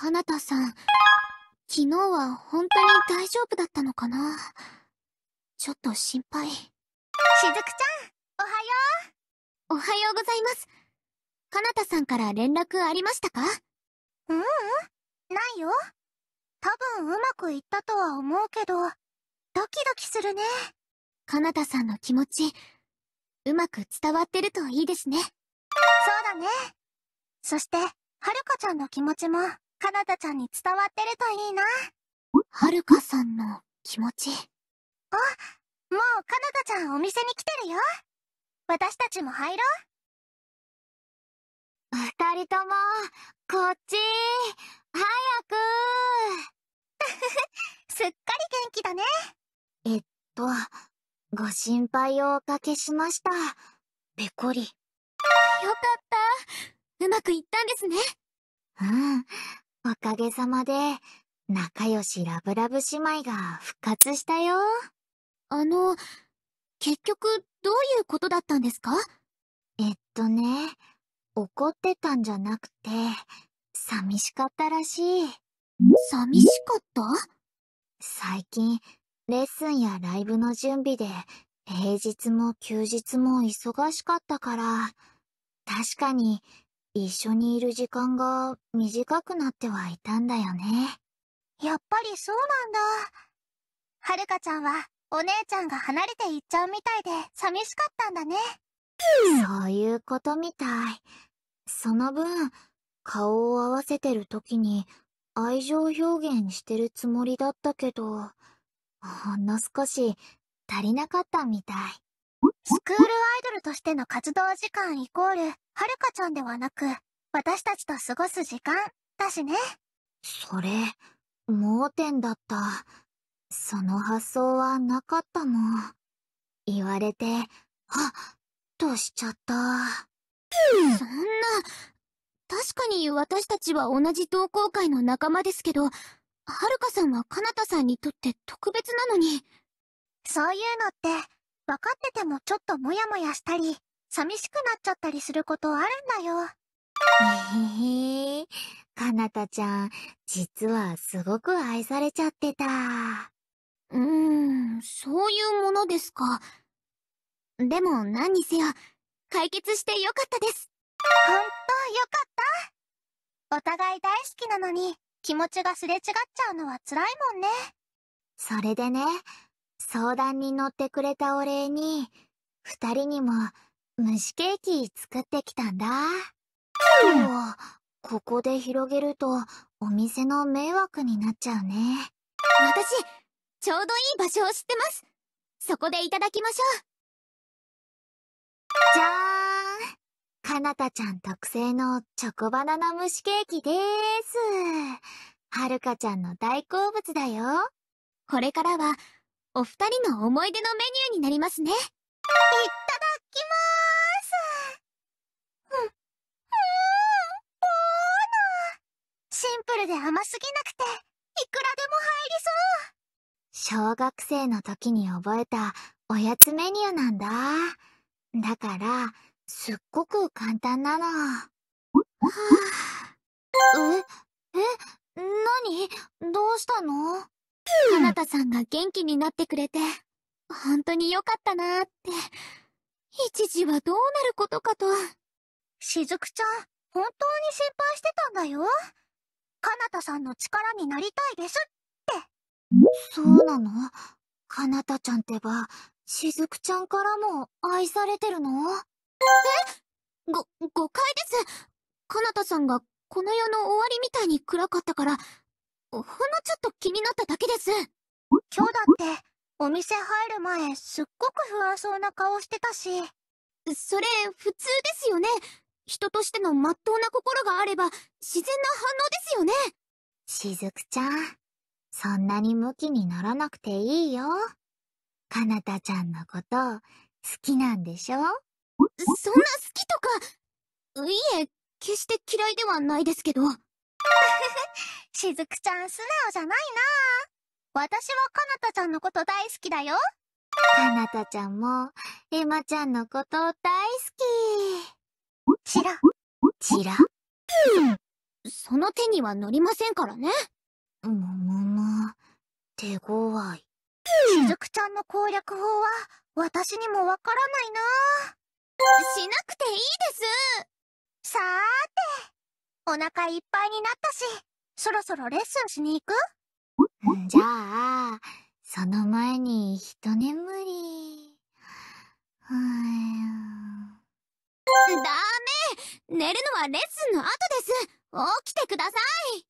かなたさん、昨日は本当に大丈夫だったのかなちょっと心配。しずくちゃん、おはよう。おはようございます。かなたさんから連絡ありましたかううん、ないよ。多分うまくいったとは思うけど、ドキドキするね。かなたさんの気持ち、うまく伝わってるといいですね。そうだね。そして、はるかちゃんの気持ちも。かなたちゃんに伝わってるといいな。はるかさんの気持ち。あ、もうかなたちゃんお店に来てるよ。私たちも入ろう。二人とも、こっち、早く すっかり元気だね。えっと、ご心配をおかけしました。ぺこり。よかった。うまくいったんですね。うん。おかげさまで、仲良しラブラブ姉妹が復活したよ。あの、結局、どういうことだったんですかえっとね、怒ってたんじゃなくて、寂しかったらしい。寂しかった最近、レッスンやライブの準備で、平日も休日も忙しかったから、確かに、一緒にいる時間が短くなってはいたんだよね。やっぱりそうなんだ。はるかちゃんはお姉ちゃんが離れていっちゃうみたいで寂しかったんだね。そういうことみたい。その分、顔を合わせてる時に愛情表現してるつもりだったけど、ほんの少し足りなかったみたい。スクールアイドルとしての活動時間イコール、はるかちゃんではなく、私たちと過ごす時間、だしね。それ、盲点だった。その発想はなかったもん。言われて、はっ、としちゃった。そんな、確かに私たちは同じ同好会の仲間ですけど、はるかさんはかなたさんにとって特別なのに。そういうのって、分かっててもちょっとモヤモヤしたり、寂しくなっちゃったりすることあるんだよ。えへへ、かなたちゃん、実はすごく愛されちゃってた。うーん、そういうものですか。でも何にせよ、解決してよかったです。ほんとよかった。お互い大好きなのに、気持ちがすれ違っちゃうのは辛いもんね。それでね、相談に乗ってくれたお礼に、二人にも蒸しケーキ作ってきたんだ。でもここで広げるとお店の迷惑になっちゃうね。私、ちょうどいい場所を知ってます。そこでいただきましょう。じゃーん。かなたちゃん特製のチョコバナナ蒸しケーキでーす。はるかちゃんの大好物だよ。これからはお二人の思い出のメニューになりますね。いただきまーす。うん。うん。シンプルで甘すぎなくて、いくらでも入りそう。小学生の時に覚えたおやつメニューなんだ。だから、すっごく簡単なの。はあ、え、え、などうしたのかなたさんが元気になってくれて、本当によかったなーって。一時はどうなることかと。しずくちゃん、本当に心配してたんだよ。かなたさんの力になりたいですって。そうなのかなたちゃんってば、しずくちゃんからも愛されてるのえご、誤解です。かなたさんがこの世の終わりみたいに暗かったから、ほんのちょっと気になっただけです。今日だって、お店入る前、すっごく不安そうな顔してたし。それ、普通ですよね。人としてのまっとうな心があれば、自然な反応ですよね。しずくちゃん、そんなにムキにならなくていいよ。かなたちゃんのこと、好きなんでしょそんな好きとか、いえ、決して嫌いではないですけど。しずくちゃん素直じゃないな私はかなたちゃんのこと大好きだよ。かなたちゃんも、エマちゃんのこと大好き。チラ。チラ、うん、その手には乗りませんからね。ももも、手強い。しずくちゃんの攻略法は、私にもわからないなしなくていいですさーて、お腹いっぱいになったし、そろそろレッスンしに行くじゃあ、その前に一眠り。ーん。ダメ寝るのはレッスンの後です起きてください